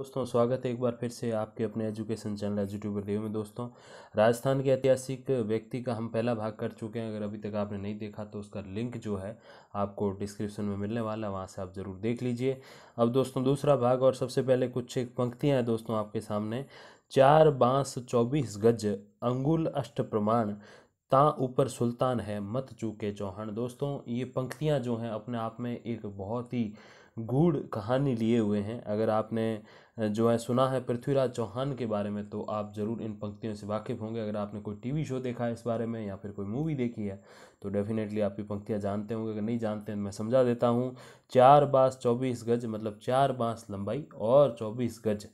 दोस्तों स्वागत है एक बार फिर से आपके अपने एजुकेशन चैनल एजुट्यूबर देव में दोस्तों राजस्थान के ऐतिहासिक व्यक्ति का हम पहला भाग कर चुके हैं अगर अभी तक आपने नहीं देखा तो उसका लिंक जो है आपको डिस्क्रिप्शन में मिलने वाला है वहाँ से आप ज़रूर देख लीजिए अब दोस्तों दूसरा भाग और सबसे पहले कुछ एक पंक्तियाँ हैं दोस्तों आपके सामने चार बाँस चौबीस गज अंगुल अष्ट प्रमाण ता ऊपर सुल्तान है मत चूके चौहान दोस्तों ये पंक्तियाँ जो हैं अपने आप में एक बहुत ही गूढ़ कहानी लिए हुए हैं अगर आपने जो है सुना है पृथ्वीराज चौहान के बारे में तो आप ज़रूर इन पंक्तियों से वाकिफ़ होंगे अगर आपने कोई टीवी शो देखा है इस बारे में या फिर कोई मूवी देखी है तो डेफिनेटली आप ये पंक्तियाँ जानते होंगे अगर नहीं जानते हैं तो मैं समझा देता हूँ चार बाँस चौबीस गज मतलब चार बाँस लंबाई और चौबीस गज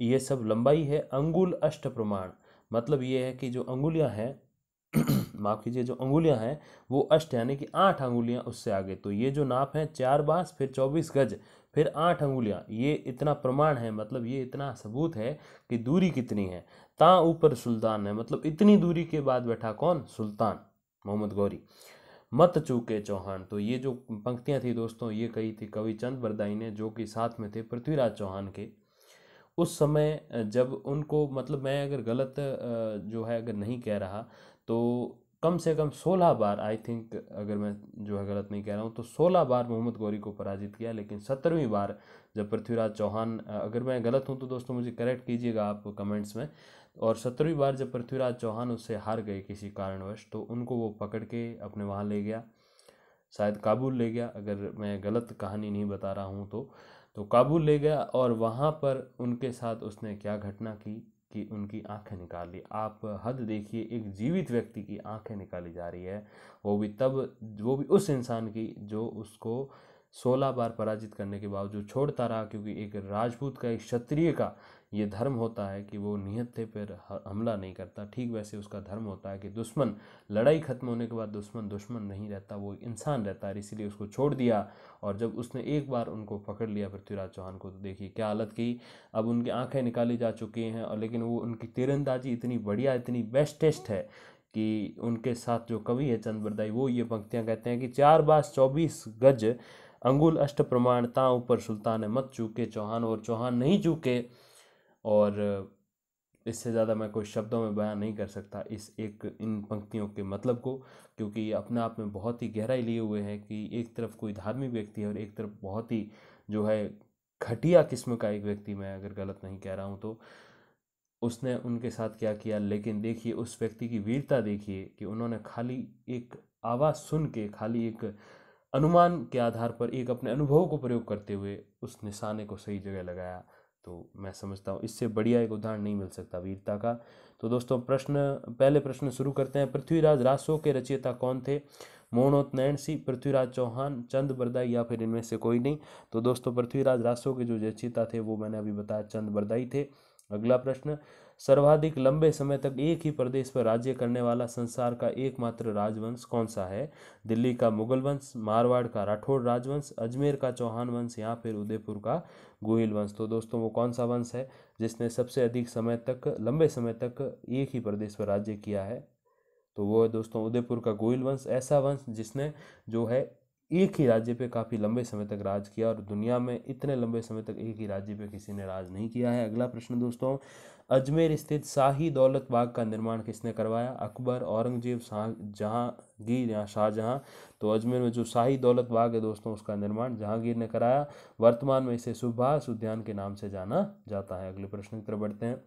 ये सब लंबाई है अंगुल अष्ट प्रमाण मतलब ये है कि जो अंगुलियाँ हैं माफ़ कीजिए जो अंगुलियां हैं वो अष्ट यानी कि आठ अंगुलियां उससे आगे तो ये जो नाप है चार बांस फिर चौबीस गज फिर आठ अंगुलियां ये इतना प्रमाण है मतलब ये इतना सबूत है कि दूरी कितनी है ता ऊपर सुल्तान है मतलब इतनी दूरी के बाद बैठा कौन सुल्तान मोहम्मद गौरी मत चूके चौहान तो ये जो पंक्तियाँ थी दोस्तों ये कही थी कवि चंद बरदाई ने जो कि साथ में थे पृथ्वीराज चौहान के उस समय जब उनको मतलब मैं अगर गलत जो है अगर नहीं कह रहा तो कम से कम सोलह बार आई थिंक अगर मैं जो है गलत नहीं कह रहा हूँ तो सोलह बार मोहम्मद गौरी को पराजित किया लेकिन सत्रहवीं बार जब पृथ्वीराज चौहान अगर मैं गलत हूँ तो दोस्तों मुझे करेक्ट कीजिएगा आप कमेंट्स में और सत्रहवीं बार जब पृथ्वीराज चौहान उससे हार गए किसी कारणवश तो उनको वो पकड़ के अपने वहाँ ले गया शायद काबुल ले गया अगर मैं गलत कहानी नहीं बता रहा हूँ तो तो काबुल ले गया और वहाँ पर उनके साथ उसने क्या घटना की कि उनकी आंखें निकाल ली आप हद देखिए एक जीवित व्यक्ति की आंखें निकाली जा रही है वो भी तब वो भी उस इंसान की जो उसको सोलह बार पराजित करने के बावजूद छोड़ता रहा क्योंकि एक राजपूत का एक क्षत्रिय का ये धर्म होता है कि वो निहत्थे पर हमला नहीं करता ठीक वैसे उसका धर्म होता है कि दुश्मन लड़ाई खत्म होने के बाद दुश्मन दुश्मन नहीं रहता वो इंसान रहता है इसीलिए उसको छोड़ दिया और जब उसने एक बार उनको पकड़ लिया पृथ्वीराज चौहान को तो देखिए क्या हालत की अब उनकी आंखें निकाली जा चुकी हैं और लेकिन वो उनकी तीरंदाजी इतनी बढ़िया इतनी बेस्टेस्ट है कि उनके साथ जो कवि है चंद्रदाई वो ये पंक्तियाँ कहते हैं कि चार बार चौबीस गज अंगुल अष्ट प्रमाण ता ऊपर सुल्तान मत चूके चौहान और चौहान नहीं चूके और इससे ज़्यादा मैं कोई शब्दों में बयान नहीं कर सकता इस एक इन पंक्तियों के मतलब को क्योंकि ये अपने आप में बहुत ही गहराई लिए हुए हैं कि एक तरफ कोई धार्मिक व्यक्ति है और एक तरफ बहुत ही जो है घटिया किस्म का एक व्यक्ति मैं अगर गलत नहीं कह रहा हूँ तो उसने उनके साथ क्या किया लेकिन देखिए उस व्यक्ति की वीरता देखिए कि उन्होंने खाली एक आवाज़ सुन के खाली एक अनुमान के आधार पर एक अपने अनुभव को प्रयोग करते हुए उस निशाने को सही जगह लगाया तो मैं समझता हूँ इससे बढ़िया एक उदाहरण नहीं मिल सकता वीरता का तो दोस्तों प्रश्न पहले प्रश्न शुरू करते हैं पृथ्वीराज रासो के रचयिता कौन थे मोहनोत नैन सिंह पृथ्वीराज चौहान चंद बरदाई या फिर इनमें से कोई नहीं तो दोस्तों पृथ्वीराज रासो के जो रचयिता थे वो मैंने अभी बताया चंद बरदाई थे अगला प्रश्न सर्वाधिक लंबे समय तक एक ही प्रदेश पर राज्य करने वाला संसार का एकमात्र राजवंश कौन सा है दिल्ली का मुगल वंश मारवाड़ का राठौड़ राजवंश अजमेर का चौहान वंश या फिर उदयपुर का गोहिल वंश तो दोस्तों वो कौन सा वंश है जिसने सबसे अधिक समय तक लंबे समय तक एक ही प्रदेश पर राज्य किया है तो वो है दोस्तों उदयपुर का गोहिल वंश ऐसा वंश जिसने जो है एक ही राज्य पे काफ़ी लंबे समय तक राज किया और दुनिया में इतने लंबे समय तक एक ही राज्य पे किसी ने राज नहीं किया है अगला प्रश्न दोस्तों अजमेर स्थित शाही दौलत बाग का निर्माण किसने करवाया अकबर औरंगजेब शाह जहाँगीर या शाहजहां तो अजमेर में जो शाही दौलत बाग है दोस्तों उसका निर्माण जहांगीर ने कराया वर्तमान में इसे सुभाष उद्यान के नाम से जाना जाता है अगले प्रश्न की तरफ बढ़ते हैं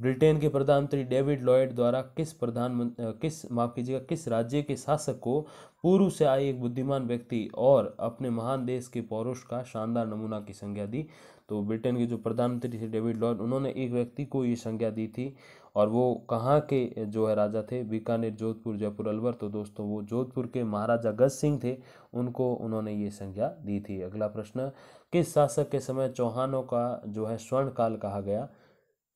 ब्रिटेन के प्रधानमंत्री डेविड लॉयड द्वारा किस प्रधानमंत्री किस माफ कीजिएगा किस राज्य के शासक को पूर्व से आए एक बुद्धिमान व्यक्ति और अपने महान देश के पौरुष का शानदार नमूना की संज्ञा दी तो ब्रिटेन के जो प्रधानमंत्री थे डेविड लॉर्ड उन्होंने एक व्यक्ति को ये संज्ञा दी थी और वो कहाँ के जो है राजा थे बीकानेर जोधपुर जयपुर अलवर तो दोस्तों वो जोधपुर के महाराजा गज सिंह थे उनको उन्होंने ये संज्ञा दी थी अगला प्रश्न किस शासक के समय चौहानों का जो है स्वर्ण काल कहा गया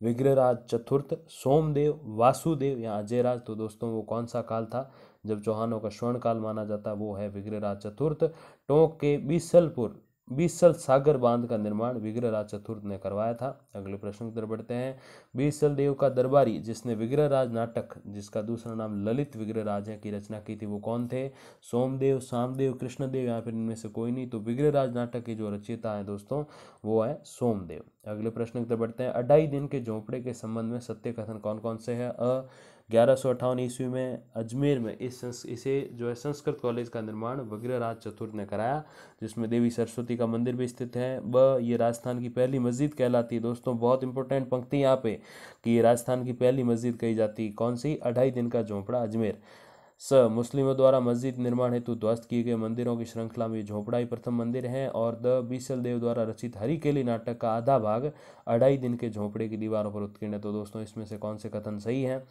विग्रहराज चतुर्थ सोमदेव वासुदेव या अजयराज तो दोस्तों वो कौन सा काल था जब चौहानों का स्वर्ण काल माना जाता वो है विग्रहराज चतुर्थ टोंक के बीसलपुर बीसल सागर बांध का निर्माण विग्रहराज चतुर्थ ने करवाया था अगले प्रश्न की तरफ बढ़ते हैं बीसल देव का दरबारी जिसने विग्रहराज नाटक जिसका दूसरा नाम ललित विग्रहराज है की रचना की थी वो कौन थे सोमदेव सामदेव कृष्णदेव या फिर इनमें से कोई नहीं तो विग्रहराज नाटक की जो रचयिता है दोस्तों वो है सोमदेव अगले प्रश्न की तरफ बढ़ते हैं अढ़ाई दिन के झोंपड़े के संबंध में सत्य कथन कौन कौन से है अ ग्यारह सौ अठावन ईस्वी में अजमेर में इस इसे जो है संस्कृत कॉलेज का निर्माण वग्रराज चतुर्थ ने कराया जिसमें देवी सरस्वती का मंदिर भी स्थित है ब ये राजस्थान की पहली मस्जिद कहलाती है दोस्तों बहुत इंपॉर्टेंट पंक्ति यहाँ पे कि ये राजस्थान की पहली मस्जिद कही जाती कौन सी अढ़ाई दिन का झोंपड़ा अजमेर स मुस्लिमों द्वारा मस्जिद निर्माण हेतु ध्वस्त किए गए मंदिरों की श्रृंखला में झोपड़ाई प्रथम मंदिर है और द बीसल देव द्वारा रचित हरिकेली नाटक का आधा भाग अढ़ाई दिन के झोपड़े की दीवारों पर उत्कीर्ण है तो दोस्तों इसमें से कौन से कथन सही हैं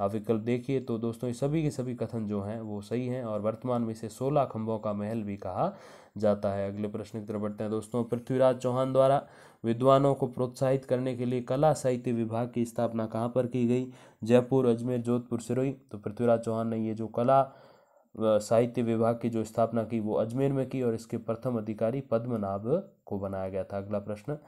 आप विकल्प देखिए तो दोस्तों ये सभी के सभी कथन जो हैं वो सही हैं और वर्तमान में इसे सोलह खंभों का महल भी कहा जाता है अगले प्रश्न की तरफ बढ़ते हैं दोस्तों पृथ्वीराज चौहान द्वारा विद्वानों को प्रोत्साहित करने के लिए कला साहित्य विभाग की स्थापना कहाँ पर की गई जयपुर अजमेर जोधपुर सिरोही तो पृथ्वीराज चौहान ने ये जो कला साहित्य विभाग की जो स्थापना की वो अजमेर में की और इसके प्रथम अधिकारी पद्मनाभ को बनाया गया था अगला प्रश्न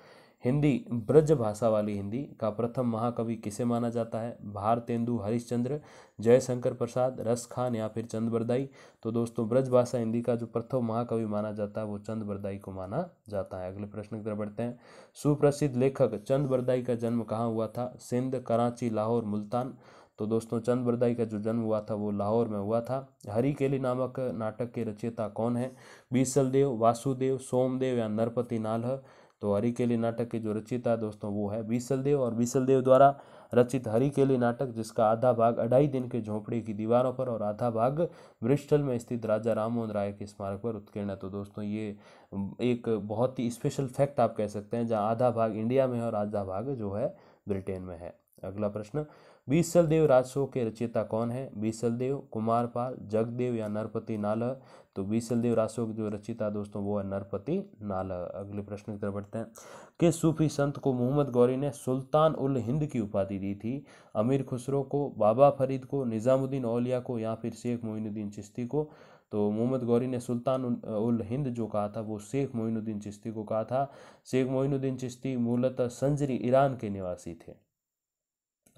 हिंदी ब्रज भाषा वाली हिंदी का प्रथम महाकवि किसे माना जाता है भारतेंदु हरिश्चंद्र जयशंकर प्रसाद रस खान या फिर चंदबरदाई तो दोस्तों ब्रज भाषा हिंदी का जो प्रथम महाकवि माना जाता है वो चंदबरदाई को माना जाता है अगले प्रश्न की तरफ बढ़ते हैं सुप्रसिद्ध लेखक चंदबरदाई का जन्म कहाँ हुआ था सिंध कराची लाहौर मुल्तान तो दोस्तों चंदबरदाई का जो जन्म हुआ था वो लाहौर में हुआ था हरी केली नामक नाटक के रचयिता कौन है बीसलदेव वासुदेव सोमदेव या नरपति नालह तो हरी केली नाटक की जो रचिता दोस्तों वो है बीसलदेव और बीसलदेव द्वारा रचित हरी केली नाटक जिसका आधा भाग अढ़ाई दिन के झोंपड़े की दीवारों पर और आधा भाग ब्रिस्टल में स्थित राजा राममोहन राय के स्मारक पर उत्कीर्ण है तो दोस्तों ये एक बहुत ही स्पेशल फैक्ट आप कह सकते हैं जहाँ आधा भाग इंडिया में है और आधा भाग जो है ब्रिटेन में है अगला प्रश्न बीसल देव राजसो के रचयिता कौन है बीसल कुमार कुमारपाल जगदेव या नरपति नाल तो बीसल देव राजसो की जो रचयिता दोस्तों वो है नरपति नाल अगले प्रश्न की तरफ बढ़ते हैं किस सूफी संत को मोहम्मद गौरी ने सुल्तान उल हिंद की उपाधि दी थी अमीर खुसरो को बाबा फरीद को निज़ामुद्दीन औलिया को या फिर शेख मोइनुद्दीन चिश्ती को तो मोहम्मद गौरी ने सुल्तान उल हिंद जो कहा था वो शेख मोइनुद्दीन चिश्ती को कहा था शेख मोइनुद्दीन चिश्ती मूलतः संजरी ईरान के निवासी थे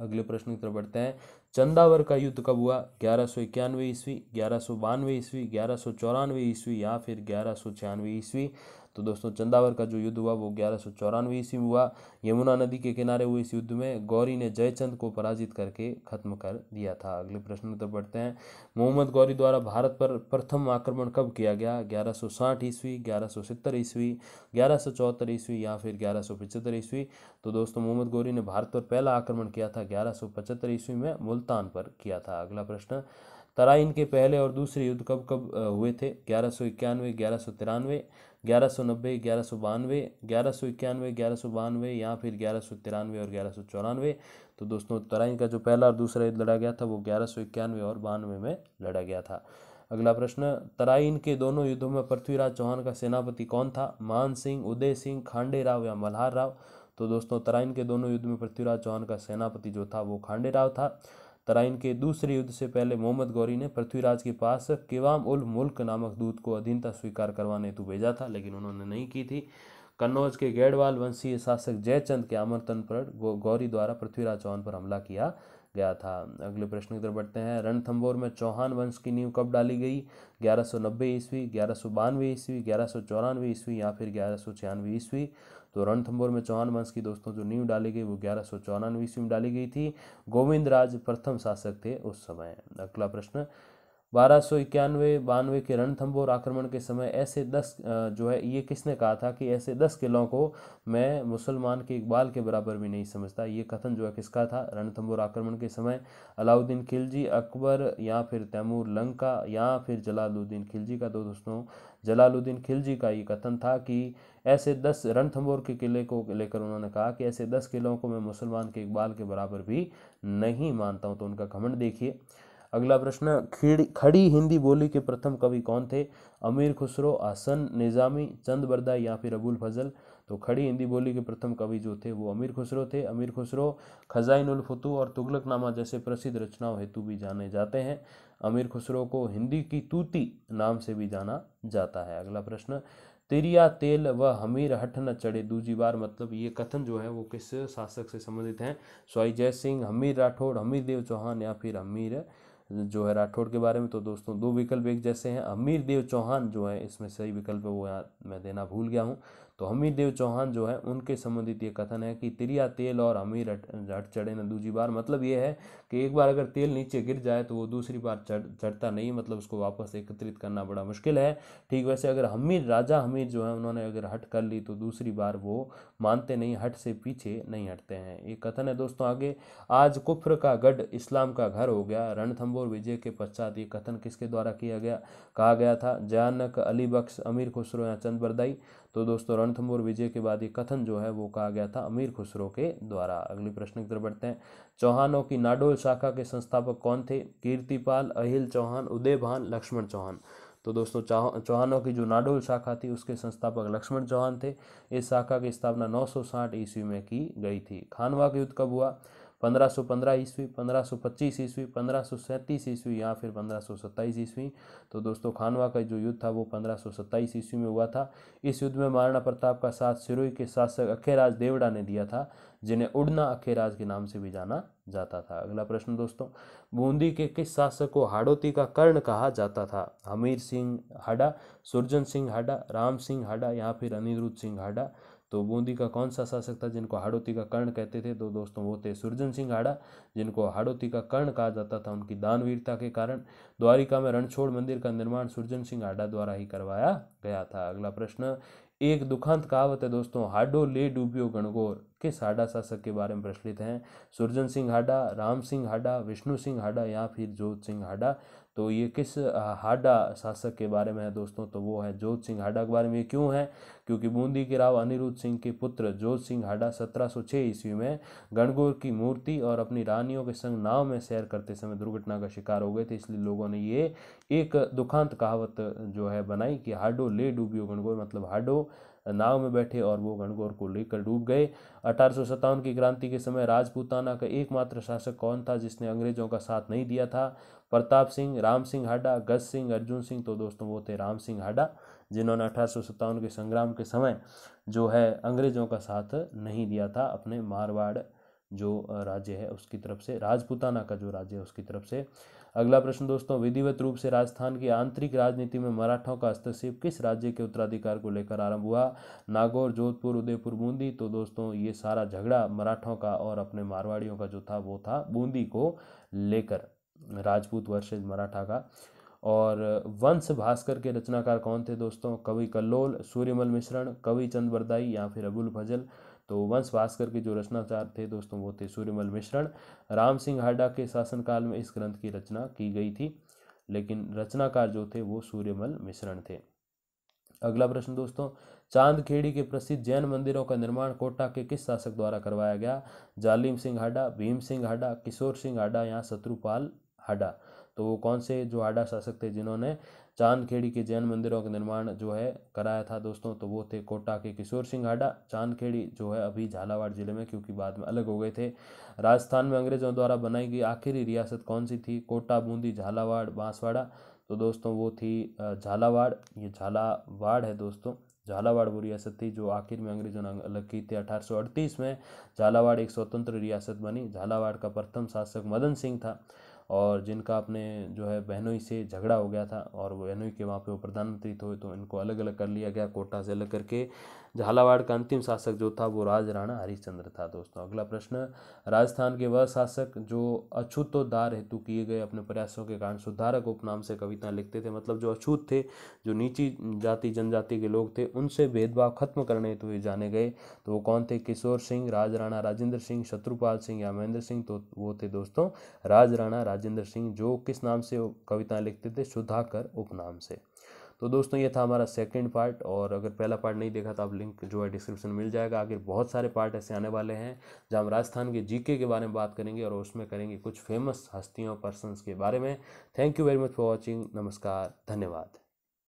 अगले प्रश्न की तरफ बढ़ते हैं चंदावर का युद्ध कब हुआ ग्यारह सौ इक्यानवे ईस्वी ग्यारह सौ बानवे ईस्वी ग्यारह सौ चौरानवे ईस्वी या फिर ग्यारह सौ छियानवे ईस्वी तो दोस्तों चंदावर का जो युद्ध हुआ वो ग्यारह सौ चौरानवे ईस्वी में हुआ यमुना नदी के किनारे हुए इस युद्ध में गौरी ने जयचंद को पराजित करके खत्म कर दिया था अगले प्रश्न तो पढ़ते हैं मोहम्मद गौरी द्वारा भारत पर प्रथम आक्रमण कब किया गया ग्यारह सौ साठ ईस्वी ग्यारह सौ सत्तर ईस्वी ग्यारह सौ चौहत्तर ईस्वी या फिर ग्यारह सौ पचहत्तर ईस्वी तो दोस्तों मोहम्मद गौरी ने भारत पर पहला आक्रमण किया था ग्यारह सौ पचहत्तर ईस्वी में मुल्तान पर किया था अगला प्रश्न तराइन के पहले और दूसरे युद्ध कब कब हुए थे ग्यारह सौ इक्यानवे ग्यारह सौ तिरानवे ग्यारह सौ नब्बे ग्यारह सौ बानवे ग्यारह सौ इक्यानवे ग्यारह सौ बानवे या फिर ग्यारह सौ तिरानवे और ग्यारह सौ चौरानवे तो दोस्तों तराइन का जो पहला और दूसरा युद्ध लड़ा गया था वो ग्यारह सौ इक्यानवे और बानवे में लड़ा गया था अगला प्रश्न तराइन के दोनों युद्धों में पृथ्वीराज चौहान का सेनापति कौन था मान सिंह उदय सिंह खांडे राव या मल्हार राव तो दोस्तों तराइन के दोनों युद्ध में पृथ्वीराज चौहान का सेनापति जो था वो खांडे राव था तराइन के दूसरे युद्ध से पहले मोहम्मद गौरी ने पृथ्वीराज के पास केवाम उल मुल्क नामक दूत को अधीनता स्वीकार करवाने हेतु भेजा था लेकिन उन्होंने नहीं की थी कन्नौज के गैडवाल वंशीय शासक जयचंद के आमंत्रण पर गौरी द्वारा पृथ्वीराज चौहान पर हमला किया गया था अगले प्रश्न की तरफ बढ़ते हैं रणथंबोर में चौहान वंश की नींव कब डाली गई ग्यारह सौ नब्बे ईस्वी ग्यारह सौ बानवे ईस्वी ग्यारह सौ चौरानवे ईस्वी या फिर ग्यारह सौ छियानवे ईस्वी तो रणथंबोर में चौहान वंश की दोस्तों जो नींव डाली गई वो ग्यारह सौ चौरानवे ईस्वी में डाली गई थी गोविंद राज प्रथम शासक थे उस समय अगला प्रश्न बारह सौ इक्यानवे बानवे के रणथंबोर आक्रमण के समय ऐसे दस जो है ये किसने कहा था कि ऐसे दस किलों को मैं मुसलमान के इकबाल के बराबर भी नहीं समझता ये कथन जो है किसका था रणथंबोर आक्रमण के समय अलाउद्दीन खिलजी अकबर या फिर तैमूर लंका या फिर जलालुद्दीन खिलजी का तो दोस्तों जलालुद्दीन खिलजी का ये कथन था कि ऐसे दस रणथंबोर के किले को लेकर उन्होंने कहा कि ऐसे दस किलों को मैं मुसलमान के इकबाल के बराबर भी नहीं मानता हूँ तो उनका घमंड देखिए अगला प्रश्न खीड़ी खड़ी हिंदी बोली के प्रथम कवि कौन थे अमीर खुसरो आसन निज़ामी चंद बरदा या फिर अबुल फजल तो खड़ी हिंदी बोली के प्रथम कवि जो थे वो अमीर खुसरो थे अमीर खुसरो खजाइन फतू और तुगलकनामा जैसे प्रसिद्ध रचनाओं हेतु भी जाने जाते हैं अमीर खुसरो को हिंदी की तूती नाम से भी जाना जाता है अगला प्रश्न तिरिया तेल व हमीर हठ न चढ़े दूजी बार मतलब ये कथन जो है वो किस शासक से संबंधित हैं स्वाई जय सिंह हमीर राठौड़ हमीर देव चौहान या फिर हमीर जो है राठौड़ के बारे में तो दोस्तों दो विकल्प एक जैसे हैं अमीर देव चौहान जो है इसमें सही विकल्प वो यहाँ मैं देना भूल गया हूँ तो हमीर देव चौहान जो है उनके संबंधित ये कथन है कि तिरिया तेल और हमीर हट हट चढ़े ना दूसरी बार मतलब ये है कि एक बार अगर तेल नीचे गिर जाए तो वो दूसरी बार चढ़ चढ़ता नहीं मतलब उसको वापस एकत्रित करना बड़ा मुश्किल है ठीक वैसे अगर हमीर राजा हमीर जो है उन्होंने अगर हट कर ली तो दूसरी बार वो मानते नहीं हट से पीछे नहीं हटते हैं ये कथन है दोस्तों आगे आज कुफ्र का गढ़ इस्लाम का घर हो गया रणथंबोर विजय के पश्चात ये कथन किसके द्वारा किया गया कहा गया था जयानक अली बख्श अमीर खुसरो या चंद बरदाई तो दोस्तों रणथंबोर विजय के बाद ये कथन जो है वो कहा गया था अमीर खुसरो के द्वारा अगले प्रश्न की तरफ बढ़ते हैं चौहानों की नाडोल शाखा के संस्थापक कौन थे कीर्तिपाल अहिल चौहान उदय भान लक्ष्मण चौहान तो दोस्तों चौहान चौहानों की जो नाडोल शाखा थी उसके संस्थापक लक्ष्मण चौहान थे इस शाखा की स्थापना 960 ईस्वी में की गई थी खानवा के युद्ध कब हुआ 1515 ईस्वी 1525 ईस्वी 1537 ईस्वी या फिर 1527 ईस्वी तो दोस्तों खानवा का जो युद्ध था वो 1527 ईस्वी में हुआ था इस युद्ध में महाराणा प्रताप का साथ सिरोई के शासक अखेराज देवड़ा ने दिया था जिन्हें उड़ना अखेराज के नाम से भी जाना जाता था अगला प्रश्न दोस्तों बूंदी के किस शासक को हाड़ोती का कर्ण कहा जाता था हमीर सिंह हाडा सुरजन सिंह हाडा राम सिंह हाडा या फिर अनिरुद्ध सिंह हाडा तो बूंदी का कौन सा शासक था जिनको हाड़ोती का कर्ण कहते थे तो दोस्तों वो थे सुरजन सिंह हाड़ा जिनको हाड़ोती का कर्ण कहा जाता था उनकी दानवीरता के कारण द्वारिका में रणछोड़ मंदिर का निर्माण सुरजन सिंह हाड़ा द्वारा ही करवाया गया था अगला प्रश्न एक दुखांत कहावत है दोस्तों हाडो ले डूबियो गणगोर किस हाडा शासक के बारे में प्रचलित हैं सुरजन सिंह हाडा राम सिंह हाडा विष्णु सिंह हाडा या फिर जोत सिंह हाडा तो ये किस हाडा शासक के बारे में है दोस्तों तो वो है जोत सिंह हाडा के बारे में क्यों है क्योंकि बूंदी के राव अनिरुद्ध सिंह के पुत्र जोत सिंह हाडा 1706 ईस्वी में गणगौर की मूर्ति और अपनी रानियों के संग नाव में सैर करते समय दुर्घटना का शिकार हो गए थे इसलिए लोगों ने ये एक दुखांत कहावत जो है बनाई कि हाडो ले डूबियो गणगौर मतलब हाडो नाव में बैठे और वो गणगौर को लेकर डूब गए अठारह की क्रांति के समय राजपूताना का एकमात्र शासक कौन था जिसने अंग्रेजों का साथ नहीं दिया था प्रताप सिंह राम सिंह हाडा गज सिंह अर्जुन सिंह तो दोस्तों वो थे राम सिंह हाडा जिन्होंने अठारह के संग्राम के समय जो है अंग्रेजों का साथ नहीं दिया था अपने मारवाड़ जो राज्य है उसकी तरफ से राजपूताना का जो राज्य है उसकी तरफ से अगला प्रश्न दोस्तों विधिवत रूप से राजस्थान की आंतरिक राजनीति में मराठों का हस्तक्षेप किस राज्य के उत्तराधिकार को लेकर आरंभ हुआ नागौर जोधपुर उदयपुर बूंदी तो दोस्तों ये सारा झगड़ा मराठों का और अपने मारवाड़ियों का जो था वो था बूंदी को लेकर राजपूत वर्सेस मराठा का और वंश भास्कर के रचनाकार कौन थे दोस्तों कवि कल्लोल सूर्यमल मिश्रण कवि चंद बरदाई या फिर अबुल फजल तो वंश भास्कर के जो रचनाचार थे दोस्तों वो थे सूर्यमल मिश्रण राम सिंह हाडा के शासनकाल में इस ग्रंथ की रचना की गई थी लेकिन रचनाकार जो थे वो सूर्यमल मिश्रण थे अगला प्रश्न दोस्तों चांदखेड़ी के प्रसिद्ध जैन मंदिरों का निर्माण कोटा के किस शासक द्वारा करवाया गया जालिम सिंह हाडा भीम सिंह हाडा किशोर सिंह हाडा या शत्रुपाल हाडा तो वो कौन से जो हाडा शासक थे जिन्होंने चांदखेड़ी के जैन मंदिरों का निर्माण जो है कराया था दोस्तों तो वो थे कोटा के किशोर सिंह हाडा चांदखेड़ी जो है अभी झालावाड़ जिले में क्योंकि बाद में अलग हो गए थे राजस्थान में अंग्रेजों द्वारा बनाई गई आखिरी रियासत कौन सी थी कोटा बूंदी झालावाड़ बांसवाड़ा तो दोस्तों वो थी झालावाड़ ये झालावाड़ है दोस्तों झालावाड़ वो रियासत थी जो आखिर में अंग्रेजों ने अलग की थी अठारह में झालावाड़ एक स्वतंत्र रियासत बनी झालावाड़ का प्रथम शासक मदन सिंह था और जिनका अपने जो है बहनोई से झगड़ा हो गया था और बहनोई के वहाँ पे वो प्रधानमंत्री थे तो इनको अलग अलग कर लिया गया कोटा से अलग करके झालावाड़ का अंतिम शासक जो था वो राज राणा हरिश्चंद्र था दोस्तों अगला प्रश्न राजस्थान के वह शासक जो अछूतोद्धार हेतु किए गए अपने प्रयासों के कारण सुधारक उपनाम से कविता लिखते थे मतलब जो अछूत थे जो नीची जाति जनजाति के लोग थे उनसे भेदभाव खत्म करने हेतु ये जाने गए तो वो कौन थे किशोर सिंह राज राणा राजेंद्र सिंह शत्रुपाल सिंह या महेंद्र सिंह तो वो थे दोस्तों राज राणा राजेंद्र सिंह जो किस नाम से कविता लिखते थे सुधाकर उपनाम से तो दोस्तों ये था हमारा सेकंड पार्ट और अगर पहला पार्ट नहीं देखा तो आप लिंक जो है डिस्क्रिप्शन मिल जाएगा आगे बहुत सारे पार्ट ऐसे आने वाले हैं जहाँ हम राजस्थान के जीके के बारे में बात करेंगे और उसमें करेंगे कुछ फेमस हस्तियों पर्सनस के बारे में thank you very much for watching नमस्कार धन्यवाद